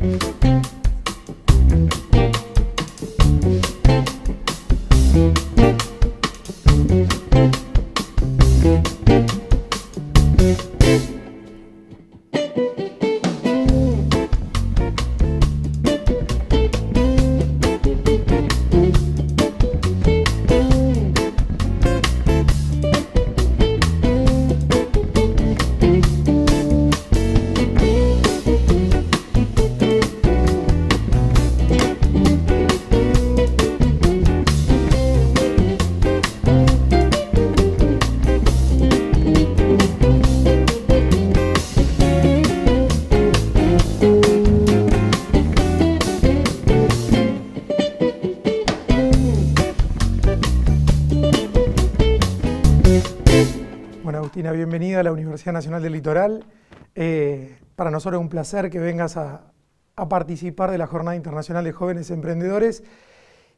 Thank you. Cristina, bienvenida a la Universidad Nacional del Litoral. Eh, para nosotros es un placer que vengas a, participar de la Jornada Internacional de Jóvenes Emprendedores.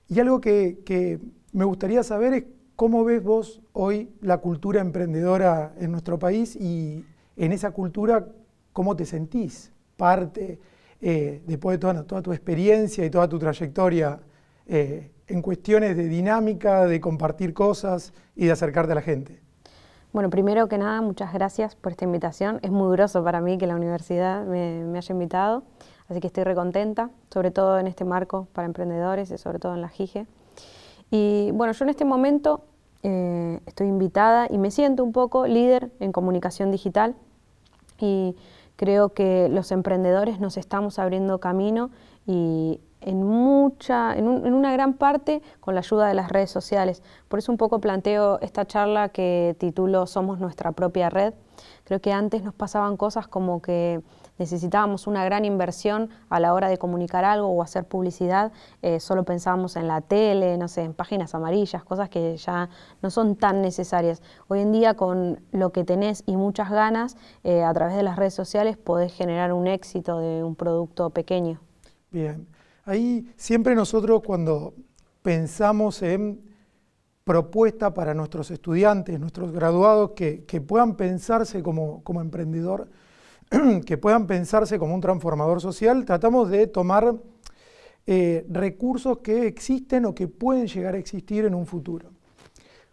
Y algo que, me gustaría saber es cómo ves vos hoy la cultura emprendedora en nuestro país y en esa cultura, cómo te sentís parte, eh, después de toda, tu experiencia y toda tu trayectoria eh, en cuestiones de dinámica, de compartir cosas y de acercarte a la gente. Bueno, primero que nada, muchas gracias por esta invitación. Es muy groso para mí que la universidad me, haya invitado, así que estoy recontenta, sobre todo en este marco para emprendedores y sobre todo en la JIGE. Y bueno, yo en este momento eh, estoy invitada y me siento un poco líder en comunicación digital y creo que los emprendedores nos estamos abriendo camino y en mucha, en, una gran parte con la ayuda de las redes sociales. Por eso un poco planteo esta charla que titulo Somos nuestra propia red. Creo que antes nos pasaban cosas como que necesitábamos una gran inversión a la hora de comunicar algo o hacer publicidad. Eh, solo pensábamos en la tele, no sé, en páginas amarillas, cosas que ya no son tan necesarias. Hoy en día con lo que tenés y muchas ganas, eh, a través de las redes sociales podés generar un éxito de un producto pequeño. Bien. Ahí siempre nosotros cuando pensamos en propuestas para nuestros estudiantes, nuestros graduados, que, puedan pensarse como, como emprendedor, que puedan pensarse como un transformador social, tratamos de tomar eh, recursos que existen o que pueden llegar a existir en un futuro.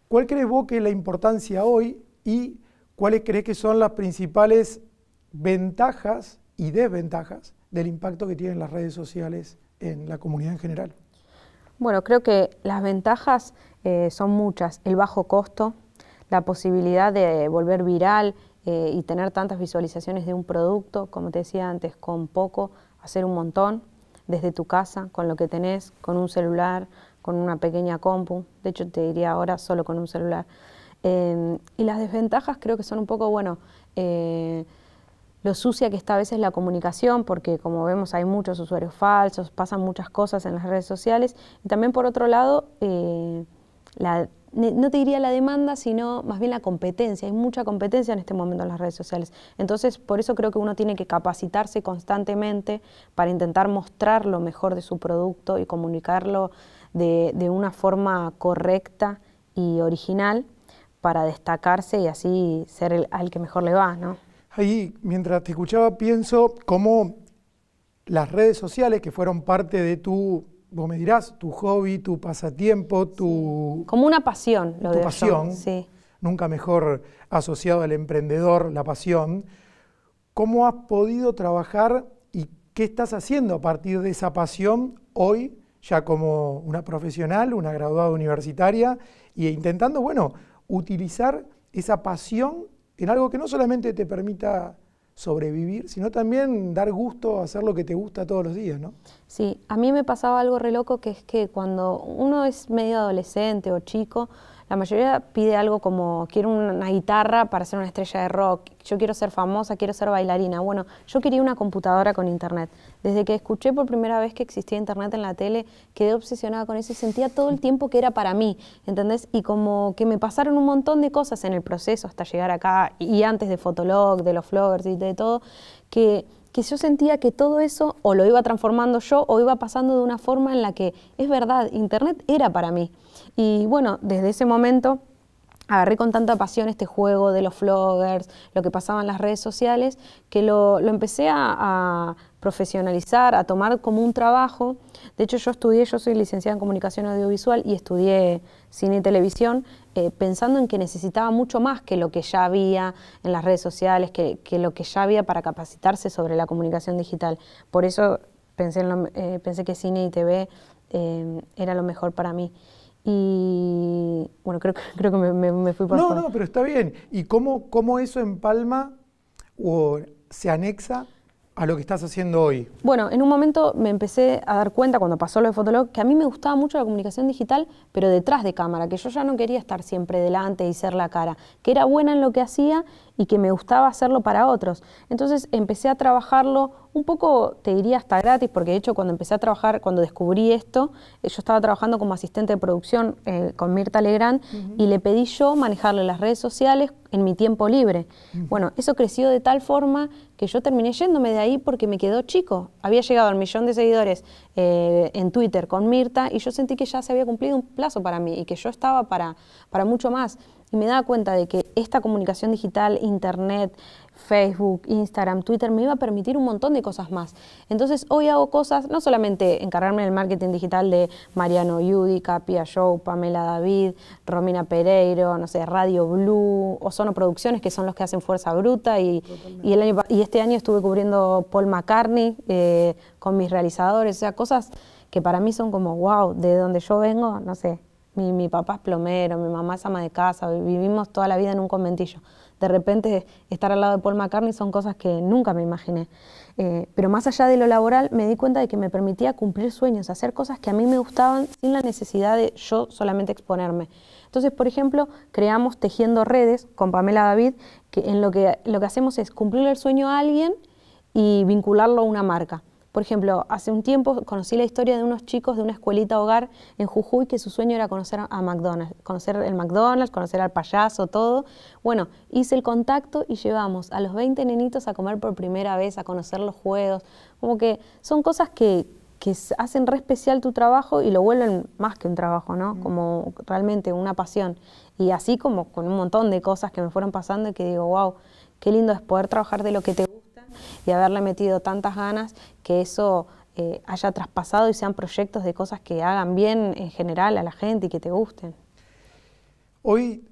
¿Cuál crees vos que es la importancia hoy y cuáles crees que son las principales ventajas y desventajas del impacto que tienen las redes sociales en la comunidad en general? Bueno, creo que las ventajas eh, son muchas. El bajo costo, la posibilidad de volver viral eh, y tener tantas visualizaciones de un producto, como te decía antes, con poco, hacer un montón desde tu casa, con lo que tenés, con un celular, con una pequeña compu. De hecho, te diría ahora solo con un celular. Eh, y las desventajas creo que son un poco, bueno, lo sucia que está a veces la comunicación, porque como vemos hay muchos usuarios falsos, pasan muchas cosas en las redes sociales, y también por otro lado, eh, no te diría la demanda, sino más bien la competencia, hay mucha competencia en este momento en las redes sociales. Entonces, por eso creo que uno tiene que capacitarse constantemente para intentar mostrar lo mejor de su producto y comunicarlo de, una forma correcta y original para destacarse y así ser el, al que mejor le va, ¿no? Ahí, mientras te escuchaba, pienso cómo las redes sociales, que fueron parte de tu, vos me dirás, tu hobby, tu pasatiempo, tu... Como una pasión, lo tu pasión, nunca mejor asociado al emprendedor, la pasión. ¿Cómo has podido trabajar y qué estás haciendo a partir de esa pasión hoy, ya como una profesional, una graduada universitaria, e intentando, bueno, utilizar esa pasión en algo que no solamente te permita sobrevivir, sino también dar gusto a hacer lo que te gusta todos los días, Sí, a mí me pasaba algo re loco que es que cuando uno es medio adolescente o chico, la mayoría pide algo como quiero una guitarra para ser una estrella de rock, yo quiero ser famosa, quiero ser bailarina. Bueno, yo quería una computadora con internet. Desde que escuché por primera vez que existía internet en la tele, quedé obsesionada con eso y sentía todo el tiempo que era para mí, ¿entendés? Y como que me pasaron un montón de cosas en el proceso hasta llegar acá y antes de Fotolog, de los floggers y de todo, que que yo sentía que todo eso o lo iba transformando yo o iba pasando de una forma en la que es verdad, Internet era para mí. Y bueno, desde ese momento agarré con tanta pasión este juego de los floggers, lo que pasaba en las redes sociales, que lo, empecé a, profesionalizar, a tomar como un trabajo. De hecho, yo estudié, yo soy licenciada en comunicación audiovisual y estudié cine y televisión, eh, pensando en que necesitaba mucho más que lo que ya había en las redes sociales, que, lo que ya había para capacitarse sobre la comunicación digital. Por eso pensé, eh, que cine y TV eh, era lo mejor para mí. Y bueno, creo, creo que me, fui por... No, no, pero está bien. ¿Y cómo, cómo eso empalma o se anexa a lo que estás haciendo hoy? Bueno, en un momento me empecé a dar cuenta cuando pasó lo de Fotolog que a mí me gustaba mucho la comunicación digital, pero detrás de cámara, que yo ya no quería estar siempre delante y ser la cara, que era buena en lo que hacía y que me gustaba hacerlo para otros. Entonces empecé a trabajarlo un poco, te diría, hasta gratis, porque de hecho cuando empecé a trabajar, cuando descubrí esto, eh, yo estaba trabajando como asistente de producción eh, con Mirta Legrand y le pedí yo manejarle las redes sociales en mi tiempo libre. Bueno, eso creció de tal forma que yo terminé yéndome de ahí porque me quedó chico. Había llegado al millón de seguidores eh, en Twitter con Mirta y yo sentí que ya se había cumplido un plazo para mí y que yo estaba para, para mucho más. Y me daba cuenta de que esta comunicación digital, internet, Facebook, Instagram, Twitter, me iba a permitir un montón de cosas más. Entonces hoy hago cosas, no solamente encargarme del marketing digital de Mariano Yudica, Capia Show, Pamela David, Romina Pereiro, no sé, Radio Blue, Ozono Producciones, que son los que hacen Fuerza Bruta, y, el año, y este año estuve cubriendo Paul McCartney eh, con mis realizadores, o sea, cosas que para mí son como, wow, de donde yo vengo, no sé, mi, mi papá es plomero, mi mamá es ama de casa, vivimos toda la vida en un conventillo de repente estar al lado de Paul McCartney son cosas que nunca me imaginé. Eh, pero más allá de lo laboral, me di cuenta de que me permitía cumplir sueños, hacer cosas que a mí me gustaban sin la necesidad de yo solamente exponerme. Entonces, por ejemplo, creamos Tejiendo Redes con Pamela David, que en lo que, lo que hacemos es cumplir el sueño a alguien y vincularlo a una marca. Por ejemplo, hace un tiempo conocí la historia de unos chicos de una escuelita hogar en Jujuy que su sueño era conocer a McDonald's, conocer el McDonald's, conocer al payaso, todo. Bueno, hice el contacto y llevamos a los 20 nenitos a comer por primera vez, a conocer los juegos. Como que son cosas que, que hacen re especial tu trabajo y lo vuelven más que un trabajo, ¿no? Mm. Como realmente una pasión. Y así como con un montón de cosas que me fueron pasando y que digo, wow, qué lindo es poder trabajar de lo que te gusta y haberle metido tantas ganas que eso eh, haya traspasado y sean proyectos de cosas que hagan bien en general a la gente y que te gusten. Hoy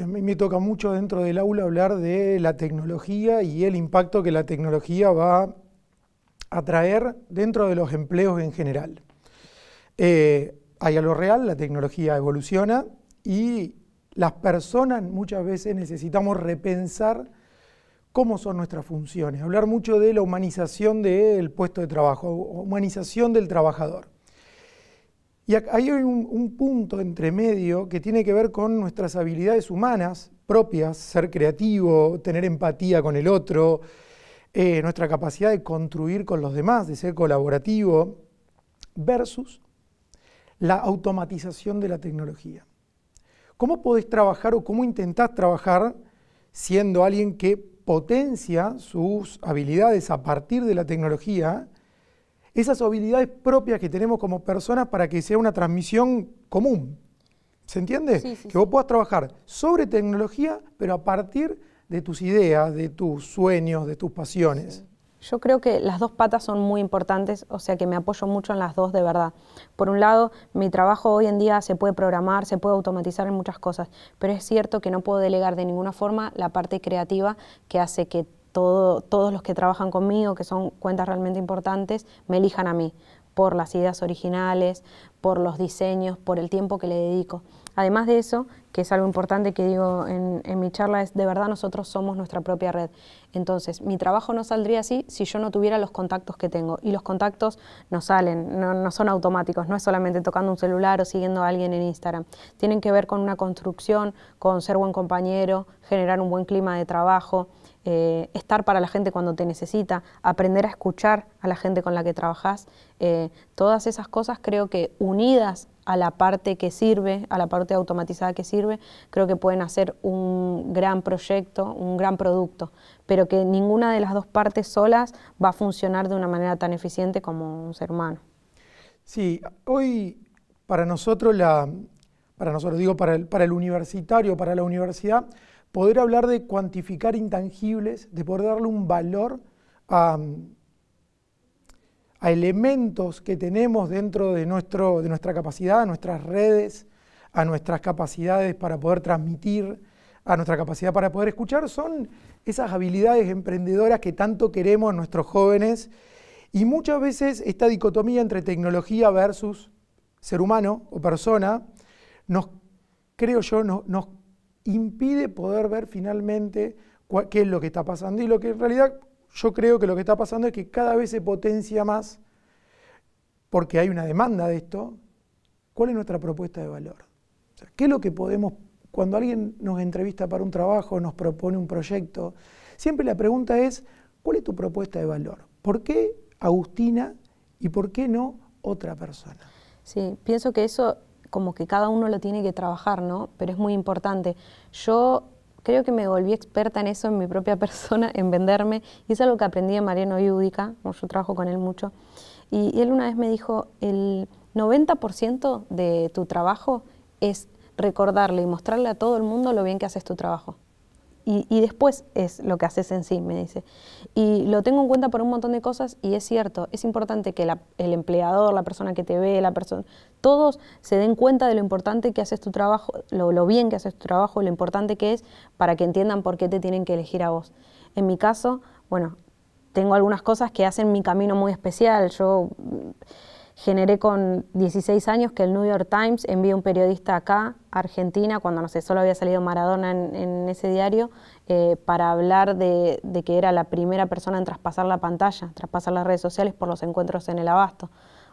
a mí me toca mucho dentro del aula hablar de la tecnología y el impacto que la tecnología va a traer dentro de los empleos en general. Eh, hay algo real, la tecnología evoluciona y las personas muchas veces necesitamos repensar cómo son nuestras funciones. Hablar mucho de la humanización del puesto de trabajo, humanización del trabajador. Y ahí hay un, punto entre medio que tiene que ver con nuestras habilidades humanas propias, ser creativo, tener empatía con el otro, eh, nuestra capacidad de construir con los demás, de ser colaborativo, versus la automatización de la tecnología. ¿Cómo podés trabajar o cómo intentás trabajar siendo alguien que potencia sus habilidades a partir de la tecnología, esas habilidades propias que tenemos como personas para que sea una transmisión común. ¿Se entiende? que vos puedas trabajar sobre tecnología, pero a partir de tus ideas, de tus sueños, de tus pasiones. Yo creo que las dos patas son muy importantes, o sea que me apoyo mucho en las dos de verdad. Por un lado, mi trabajo hoy en día se puede programar, se puede automatizar en muchas cosas, pero es cierto que no puedo delegar de ninguna forma la parte creativa que hace que todos los que trabajan conmigo, que son cuentas realmente importantes, me elijan a mí por las ideas originales, por los diseños, por el tiempo que le dedico. Además de eso, que es algo importante que digo en, mi charla, es de verdad nosotros somos nuestra propia red. Entonces, mi trabajo no saldría así si yo no tuviera los contactos que tengo. Y los contactos no salen, no, no son automáticos, no es solamente tocando un celular o siguiendo a alguien en Instagram. Tienen que ver con una construcción, con ser buen compañero, generar un buen clima de trabajo. Eh, estar para la gente cuando te necesita, aprender a escuchar a la gente con la que trabajas. Eh, todas esas cosas creo que unidas a la parte que sirve, a la parte automatizada que sirve, creo que pueden hacer un gran proyecto, un gran producto, pero que ninguna de las dos partes solas va a funcionar de una manera tan eficiente como un ser humano. Sí, hoy para nosotros, la, para nosotros digo, para para el universitario, para la universidad, poder hablar de cuantificar intangibles, de poder darle un valor a, elementos que tenemos dentro de, nuestro, de nuestra capacidad, a nuestras redes, a nuestras capacidades para poder transmitir, a nuestra capacidad para poder escuchar, son esas habilidades emprendedoras que tanto queremos en nuestros jóvenes. Y muchas veces esta dicotomía entre tecnología versus ser humano o persona, nos, creo yo, nos impide poder ver finalmente qué es lo que está pasando. Y lo que en realidad yo creo que lo que está pasando es que cada vez se potencia más, porque hay una demanda de esto, cuál es nuestra propuesta de valor. ¿Qué es lo que podemos, cuando alguien nos entrevista para un trabajo, nos propone un proyecto, siempre la pregunta es, ¿cuál es tu propuesta de valor? ¿Por qué Agustina y por qué no otra persona? Sí, pienso que eso como que cada uno lo tiene que trabajar, ¿no? Pero es muy importante. Yo creo que me volví experta en eso, en mi propia persona, en venderme. Y es algo que aprendí de Mariano Yudica, yo trabajo con él mucho. Y, él una vez me dijo, el 90% de tu trabajo es recordarle y mostrarle a todo el mundo lo bien que haces tu trabajo. Y, y después es lo que haces en sí, me dice. Y lo tengo en cuenta por un montón de cosas y es cierto, es importante que el empleador, la persona que te ve, la persona, todos se den cuenta de lo importante que haces tu trabajo, lo, bien que haces tu trabajo, lo importante que es para que entiendan por qué te tienen que elegir a vos. En mi caso, bueno, tengo algunas cosas que hacen mi camino muy especial. Yo mm, generé con 16 años que el New York Times envía un periodista acá, a Argentina, cuando no sé, solo había salido Maradona en ese diario, eh, para hablar de, que era la primera persona en traspasar la pantalla, traspasar las redes sociales por los encuentros en el abasto.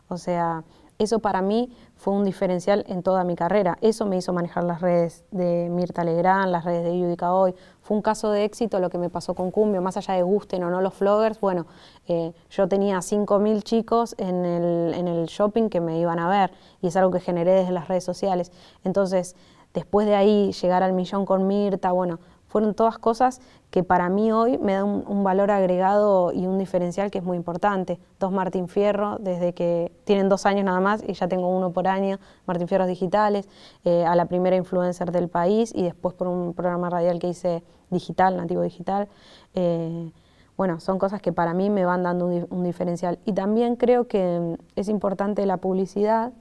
O sea, eso para mí fue un diferencial en toda mi carrera. Eso me hizo manejar las redes de Mirta Legrand, las redes de Yudica Hoy. Fue un caso de éxito lo que me pasó con Cumbio, más allá de gusten o no los vloggers. Bueno, eh, yo tenía 5.000 chicos en el, en el shopping que me iban a ver y es algo que generé desde las redes sociales. Entonces, después de ahí llegar al millón con Mirta, bueno, fueron todas cosas que para mí hoy me dan un, valor agregado y un diferencial que es muy importante. Dos Martín Fierro, desde que tienen dos años nada más y ya tengo uno por año, Martín Fierros Digitales, eh, a la primera influencer del país y después por un programa radial que hice digital, nativo digital. Eh, bueno, son cosas que para mí me van dando un, un diferencial. Y también creo que mm, es importante la publicidad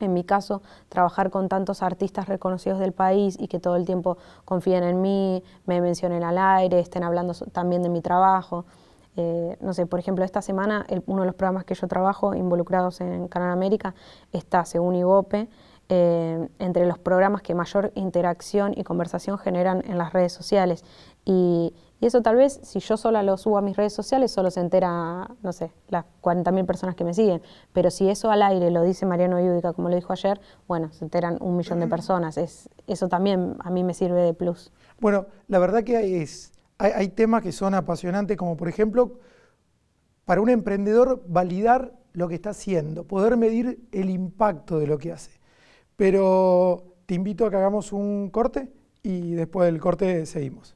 en mi caso, trabajar con tantos artistas reconocidos del país y que todo el tiempo confíen en mí, me mencionen al aire, estén hablando también de mi trabajo. Eh, no sé, por ejemplo, esta semana uno de los programas que yo trabajo involucrados en Canal América está, según IGOPE, eh, entre los programas que mayor interacción y conversación generan en las redes sociales. Y y eso tal vez, si yo sola lo subo a mis redes sociales, solo se entera, no sé, las 40.000 personas que me siguen. Pero si eso al aire lo dice Mariano Yudica, como lo dijo ayer, bueno, se enteran un millón de personas. Es, eso también a mí me sirve de plus. Bueno, la verdad que hay, hay, temas que son apasionantes, como por ejemplo, para un emprendedor validar lo que está haciendo, poder medir el impacto de lo que hace. Pero te invito a que hagamos un corte y después del corte seguimos.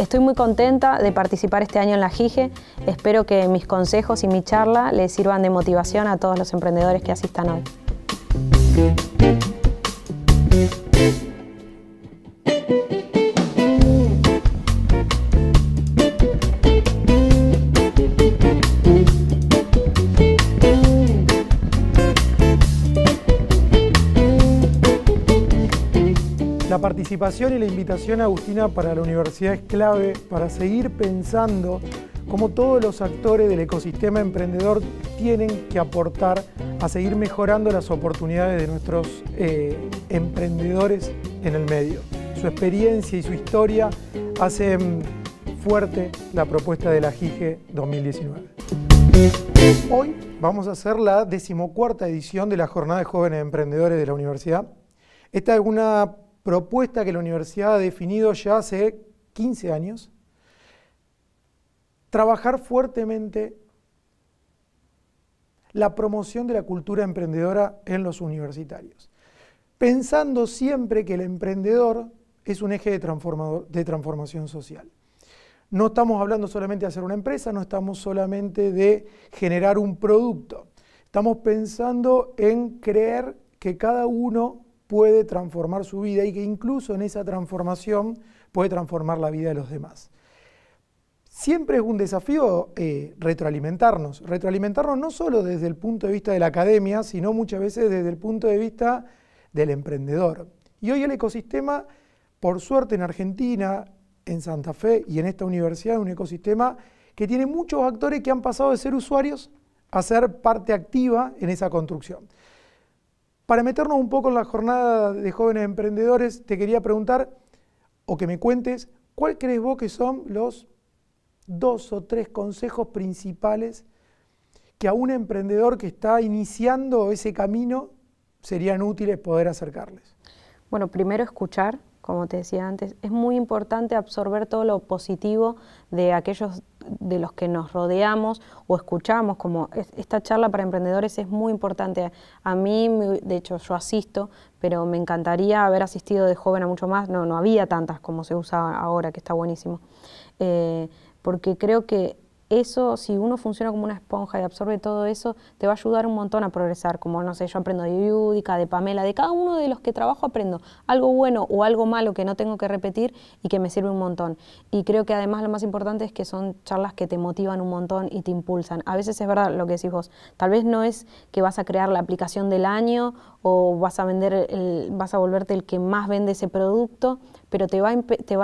Estoy muy contenta de participar este año en la JIGE. Espero que mis consejos y mi charla les sirvan de motivación a todos los emprendedores que asistan hoy. participación y la invitación agustina para la universidad es clave para seguir pensando cómo todos los actores del ecosistema emprendedor tienen que aportar a seguir mejorando las oportunidades de nuestros eh, emprendedores en el medio. Su experiencia y su historia hacen fuerte la propuesta de la JIGE 2019. Hoy vamos a hacer la decimocuarta edición de la Jornada de Jóvenes Emprendedores de la Universidad. Esta es una propuesta que la universidad ha definido ya hace 15 años, trabajar fuertemente la promoción de la cultura emprendedora en los universitarios, pensando siempre que el emprendedor es un eje de, transformación social. No estamos hablando solamente de hacer una empresa, no estamos solamente de generar un producto. Estamos pensando en creer que cada uno puede transformar su vida y que incluso en esa transformación puede transformar la vida de los demás. Siempre es un desafío eh, retroalimentarnos, retroalimentarnos no solo desde el punto de vista de la academia, sino muchas veces desde el punto de vista del emprendedor. Y hoy el ecosistema, por suerte en Argentina, en Santa Fe y en esta universidad, es un ecosistema que tiene muchos actores que han pasado de ser usuarios a ser parte activa en esa construcción. Para meternos un poco en la jornada de jóvenes emprendedores, te quería preguntar, o que me cuentes, ¿cuál crees vos que son los dos o tres consejos principales que a un emprendedor que está iniciando ese camino serían útiles poder acercarles? Bueno, primero escuchar, como te decía antes, es muy importante absorber todo lo positivo de aquellos de los que nos rodeamos o escuchamos, como esta charla para emprendedores es muy importante. A mí, de hecho, yo asisto, pero me encantaría haber asistido de joven a mucho más. No, no había tantas como se usa ahora, que está buenísimo. Eh, porque creo que eso, si uno funciona como una esponja y absorbe todo eso, te va a ayudar un montón a progresar. Como, no sé, yo aprendo de Yudica, de Pamela, de cada uno de los que trabajo aprendo algo bueno o algo malo que no tengo que repetir y que me sirve un montón. Y creo que además lo más importante es que son charlas que te motivan un montón y te impulsan. A veces es verdad lo que decís vos, tal vez no es que vas a crear la aplicación del año vas a vender, vas a volverte el que más vende ese producto, pero te va,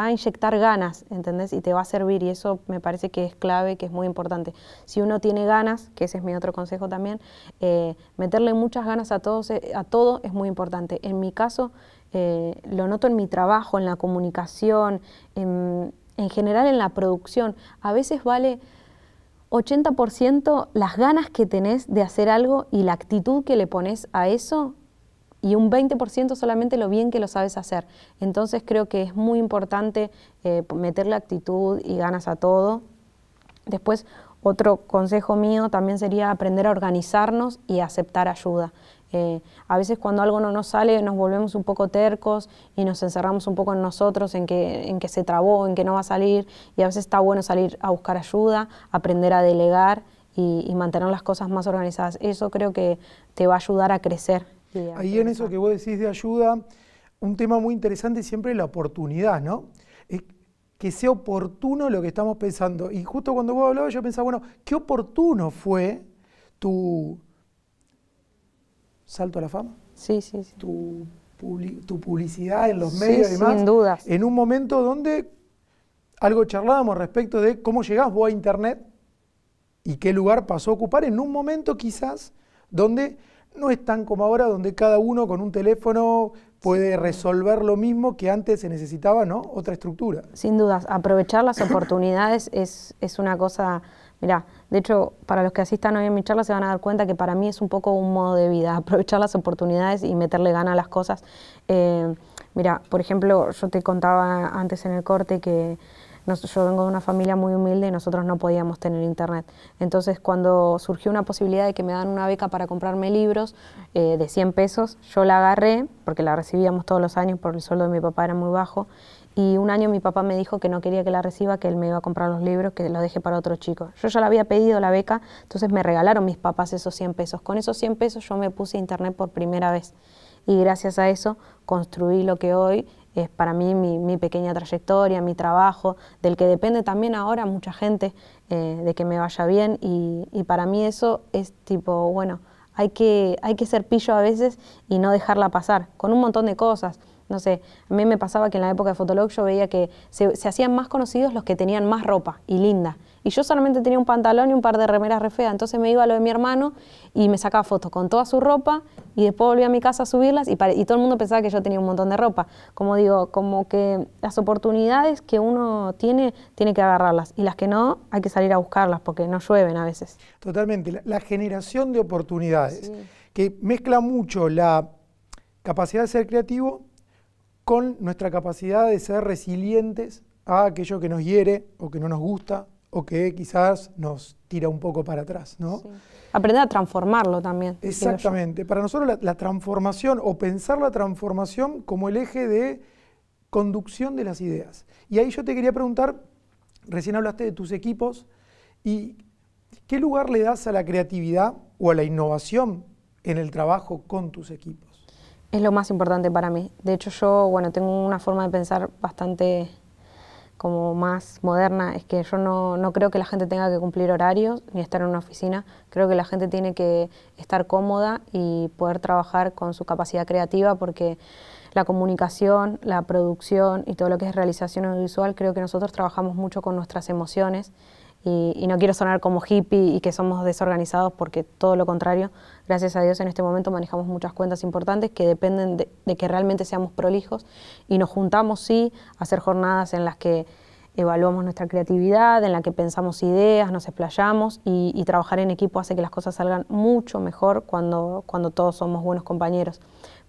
a inyectar ganas, ¿entendés? Y te va a servir y eso me parece que es clave, que es muy importante. Si uno tiene ganas, que ese es mi otro consejo también, eh, meterle muchas ganas a, todos, eh, a todo es muy importante. En mi caso, eh, lo noto en mi trabajo, en la comunicación, en general en la producción. A veces vale... 80% las ganas que tenés de hacer algo y la actitud que le pones a eso y un 20% solamente lo bien que lo sabes hacer. Entonces creo que es muy importante eh, meter la actitud y ganas a todo. Después, otro consejo mío también sería aprender a organizarnos y aceptar ayuda. Eh, a veces cuando algo no nos sale nos volvemos un poco tercos y nos encerramos un poco en nosotros, en que, se trabó, en que no va a salir. Y a veces está bueno salir a buscar ayuda, aprender a delegar y mantener las cosas más organizadas. Eso creo que te va a ayudar a crecer Ahí en eso que vos decís de ayuda, un tema muy interesante siempre es la oportunidad, ¿no? Es que sea oportuno lo que estamos pensando. Y justo cuando vos hablabas yo pensaba, bueno, qué oportuno fue tu salto a la fama. Sí, sí, sí. Tu, publicidad en los medios y demás. Sin dudas. En un momento donde algo charlábamos respecto de cómo llegás vos a Internet y qué lugar pasó a ocupar en un momento quizás donde no es tan como ahora donde cada uno con un teléfono puede resolver lo mismo que antes se necesitaba, ¿no? Otra estructura. Sin dudas, aprovechar las oportunidades es, es una cosa, Mira, de hecho, para los que asistan hoy a mi charla se van a dar cuenta que para mí es un poco un modo de vida, aprovechar las oportunidades y meterle gana a las cosas. Eh, mira, por ejemplo, yo te contaba antes en el corte que yo vengo de una familia muy humilde y nosotros no podíamos tener internet. Entonces, cuando surgió una posibilidad de que me dan una beca para comprarme libros eh, de 100 pesos, yo la agarré, porque la recibíamos todos los años por el sueldo de mi papá era muy bajo, y un año mi papá me dijo que no quería que la reciba, que él me iba a comprar los libros, que los dejé para otro chico. Yo ya la había pedido la beca, entonces me regalaron mis papás esos 100 pesos. Con esos 100 pesos yo me puse internet por primera vez. Y gracias a eso construí lo que hoy es para mí mi, pequeña trayectoria, mi trabajo, del que depende también ahora mucha gente eh, de que me vaya bien y, para mí eso es tipo, bueno, hay que, ser pillo a veces y no dejarla pasar, con un montón de cosas. No sé, a mí me pasaba que en la época de Fotolog yo veía que se hacían más conocidos los que tenían más ropa y linda y yo solamente tenía un pantalón y un par de remeras re feas. Entonces me iba a lo de mi hermano y me sacaba fotos con toda su ropa y después volví a mi casa a subirlas y, y todo el mundo pensaba que yo tenía un montón de ropa. Como digo, como que las oportunidades que uno tiene, tiene que agarrarlas y las que no, hay que salir a buscarlas porque no llueven a veces. Totalmente, la, generación de oportunidades, que mezcla mucho la capacidad de ser creativo con nuestra capacidad de ser resilientes a aquello que nos hiere o que no nos gusta o que quizás nos tira un poco para atrás, ¿no? Aprender a transformarlo también. Exactamente. Para nosotros la, transformación o pensar la transformación como el eje de conducción de las ideas. Y ahí yo te quería preguntar, recién hablaste de tus equipos, ¿y qué lugar le das a la creatividad o a la innovación en el trabajo con tus equipos? Es lo más importante para mí. De hecho, yo, bueno, tengo una forma de pensar bastante como más moderna es que yo no, no, creo que la gente tenga que cumplir horarios ni estar en una oficina. Creo que la gente tiene que estar cómoda y poder trabajar con su capacidad creativa porque la comunicación, la producción y todo lo que es realización audiovisual, creo que nosotros trabajamos mucho con nuestras emociones y, no quiero sonar como hippie y que somos desorganizados porque todo lo contrario, gracias a Dios en este momento manejamos muchas cuentas importantes que dependen de, que realmente seamos prolijos y nos juntamos sí a hacer jornadas en las que evaluamos nuestra creatividad, en la que pensamos ideas, nos explayamos y, trabajar en equipo hace que las cosas salgan mucho mejor cuando todos somos buenos compañeros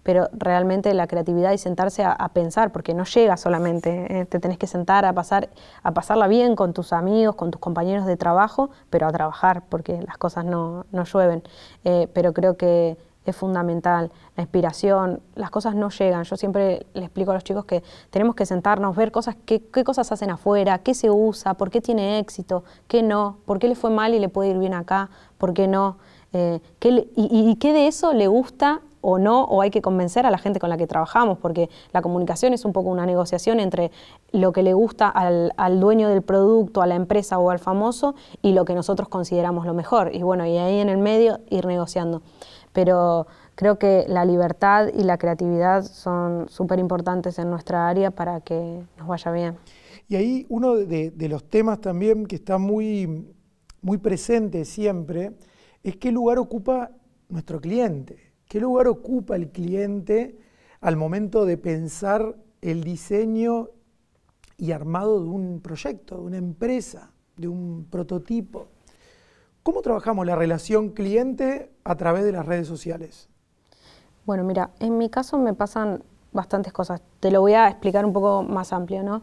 pero realmente la creatividad y sentarse a, pensar, porque no llega solamente, eh, te tenés que sentar a, pasar, a pasarla bien con tus amigos, con tus compañeros de trabajo, pero a trabajar, porque las cosas no, no llueven. Eh, pero creo que es fundamental, la inspiración, las cosas no llegan. Yo siempre le explico a los chicos que tenemos que sentarnos, ver cosas, qué, cosas hacen afuera, qué se usa, por qué tiene éxito, qué no, por qué le fue mal y le puede ir bien acá, por qué no, eh, y, qué de eso le gusta o no, o hay que convencer a la gente con la que trabajamos, porque la comunicación es un poco una negociación entre lo que le gusta al, dueño del producto, a la empresa o al famoso, y lo que nosotros consideramos lo mejor. Y bueno, y ahí en el medio ir negociando. Pero creo que la libertad y la creatividad son súper importantes en nuestra área para que nos vaya bien. Y ahí uno de, de los temas también que está muy, muy presente siempre es qué lugar ocupa nuestro cliente ¿Qué lugar ocupa el cliente al momento de pensar el diseño y armado de un proyecto, de una empresa, de un prototipo? ¿Cómo trabajamos la relación cliente a través de las redes sociales? Bueno, mira, en mi caso me pasan bastantes cosas. Te lo voy a explicar un poco más amplio, ¿no?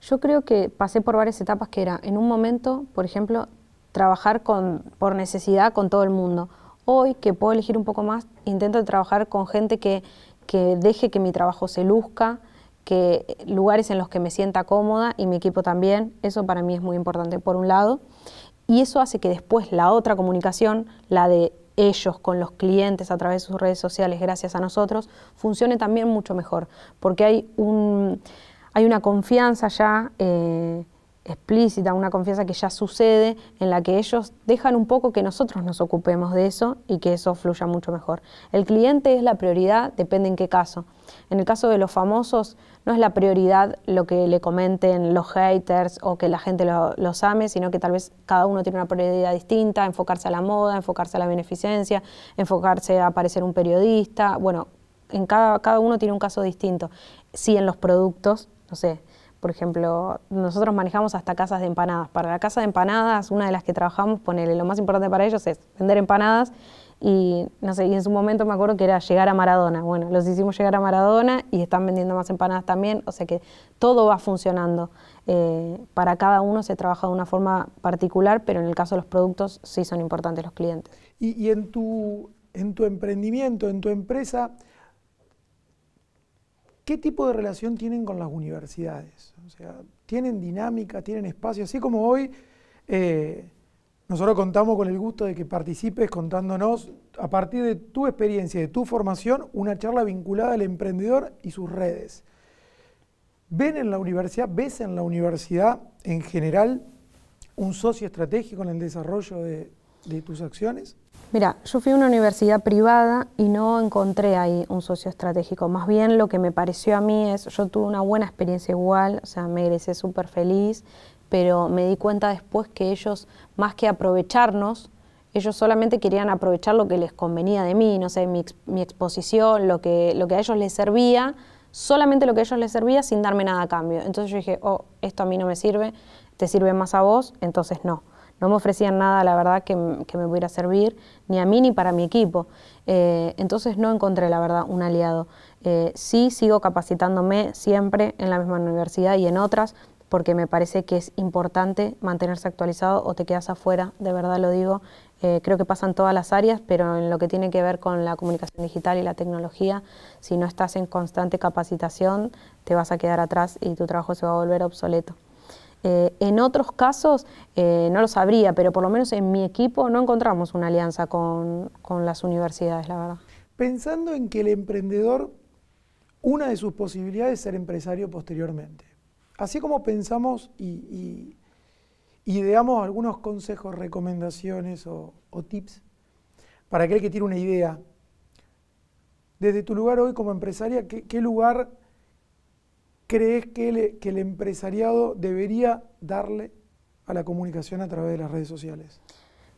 Yo creo que pasé por varias etapas que era, en un momento, por ejemplo, trabajar con, por necesidad con todo el mundo hoy que puedo elegir un poco más, intento trabajar con gente que, deje que mi trabajo se luzca, que lugares en los que me sienta cómoda y mi equipo también, eso para mí es muy importante por un lado. Y eso hace que después la otra comunicación, la de ellos con los clientes a través de sus redes sociales, gracias a nosotros, funcione también mucho mejor, porque hay, un, hay una confianza ya eh, explícita, una confianza que ya sucede, en la que ellos dejan un poco que nosotros nos ocupemos de eso y que eso fluya mucho mejor. El cliente es la prioridad, depende en qué caso. En el caso de los famosos, no es la prioridad lo que le comenten los haters o que la gente lo, los ame, sino que tal vez cada uno tiene una prioridad distinta, enfocarse a la moda, enfocarse a la beneficencia, enfocarse a parecer un periodista, bueno, en cada, cada uno tiene un caso distinto. Sí, en los productos, no sé, por ejemplo, nosotros manejamos hasta casas de empanadas. Para la casa de empanadas, una de las que trabajamos, ponele, lo más importante para ellos es vender empanadas y no sé, en su momento me acuerdo que era llegar a Maradona. Bueno, los hicimos llegar a Maradona y están vendiendo más empanadas también, o sea que todo va funcionando. Eh, para cada uno se trabaja de una forma particular, pero en el caso de los productos sí son importantes los clientes. Y, en, en tu emprendimiento, en tu empresa, ¿Qué tipo de relación tienen con las universidades? O sea, ¿tienen dinámica, tienen espacio? Así como hoy eh, nosotros contamos con el gusto de que participes contándonos, a partir de tu experiencia, de tu formación, una charla vinculada al emprendedor y sus redes. ¿Ven en la universidad, ves en la universidad en general un socio estratégico en el desarrollo de tus acciones? Mira, yo fui a una universidad privada y no encontré ahí un socio estratégico. Más bien lo que me pareció a mí es, yo tuve una buena experiencia igual, o sea, me egresé súper feliz, pero me di cuenta después que ellos, más que aprovecharnos, ellos solamente querían aprovechar lo que les convenía de mí, no sé, mi, exposición, lo que, lo que a ellos les servía, solamente lo que a ellos les servía sin darme nada a cambio. Entonces yo dije, oh, esto a mí no me sirve, te sirve más a vos, entonces no no me ofrecían nada, la verdad, que, me pudiera servir, ni a mí ni para mi equipo. Eh, entonces no encontré, la verdad, un aliado. Eh, sí sigo capacitándome siempre en la misma universidad y en otras, porque me parece que es importante mantenerse actualizado o te quedas afuera, de verdad lo digo. Eh, creo que pasa en todas las áreas, pero en lo que tiene que ver con la comunicación digital y la tecnología, si no estás en constante capacitación, te vas a quedar atrás y tu trabajo se va a volver obsoleto. Eh, en otros casos, eh, no lo sabría, pero por lo menos en mi equipo no encontramos una alianza con, las universidades, la verdad. Pensando en que el emprendedor, una de sus posibilidades es ser empresario posteriormente. Así como pensamos y, ideamos algunos consejos, recomendaciones o, tips para aquel que tiene una idea desde tu lugar hoy como empresaria, ¿qué, lugar crees que el, empresariado debería darle a la comunicación a través de las redes sociales?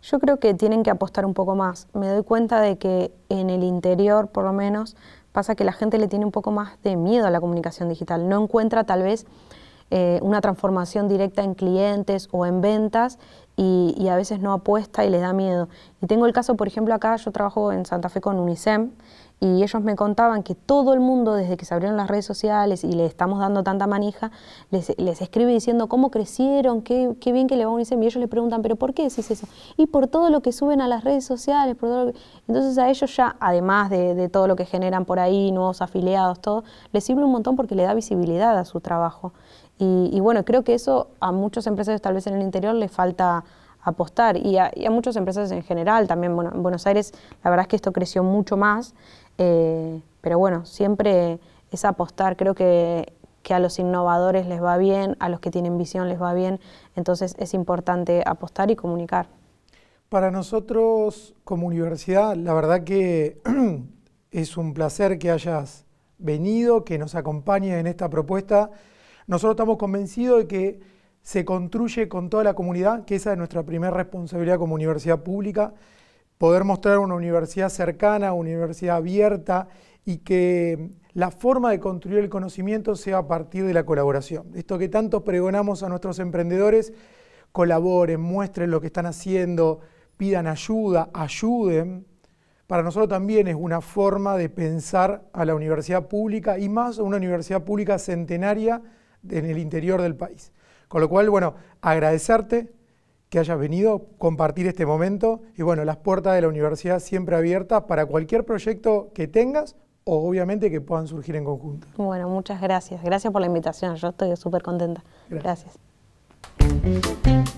Yo creo que tienen que apostar un poco más. Me doy cuenta de que en el interior, por lo menos, pasa que la gente le tiene un poco más de miedo a la comunicación digital. No encuentra tal vez eh, una transformación directa en clientes o en ventas y, y, a veces no apuesta y le da miedo tengo el caso, por ejemplo, acá yo trabajo en Santa Fe con UNICEM y ellos me contaban que todo el mundo, desde que se abrieron las redes sociales y le estamos dando tanta manija, les, les escribe diciendo cómo crecieron, qué, qué, bien que le va a Y ellos le preguntan, ¿pero por qué decís eso? Y por todo lo que suben a las redes sociales. Por todo lo que... Entonces a ellos ya, además de, todo lo que generan por ahí, nuevos afiliados, todo, les sirve un montón porque le da visibilidad a su trabajo. Y, y, bueno, creo que eso a muchos empresarios tal vez en el interior les falta apostar. Y a, muchas empresas en general también. Bueno, en Buenos Aires la verdad es que esto creció mucho más. Eh, pero bueno, siempre es apostar. Creo que, que a los innovadores les va bien, a los que tienen visión les va bien. Entonces es importante apostar y comunicar. Para nosotros como universidad, la verdad que es un placer que hayas venido, que nos acompañe en esta propuesta. Nosotros estamos convencidos de que se construye con toda la comunidad, que esa es nuestra primera responsabilidad como universidad pública, poder mostrar una universidad cercana, una universidad abierta y que la forma de construir el conocimiento sea a partir de la colaboración. Esto que tanto pregonamos a nuestros emprendedores, colaboren, muestren lo que están haciendo, pidan ayuda, ayuden. Para nosotros también es una forma de pensar a la universidad pública y más una universidad pública centenaria en el interior del país. Con lo cual, bueno, agradecerte que hayas venido, compartir este momento y bueno, las puertas de la universidad siempre abiertas para cualquier proyecto que tengas o obviamente que puedan surgir en conjunto. Bueno, muchas gracias. Gracias por la invitación. Yo estoy súper contenta. gracias. gracias.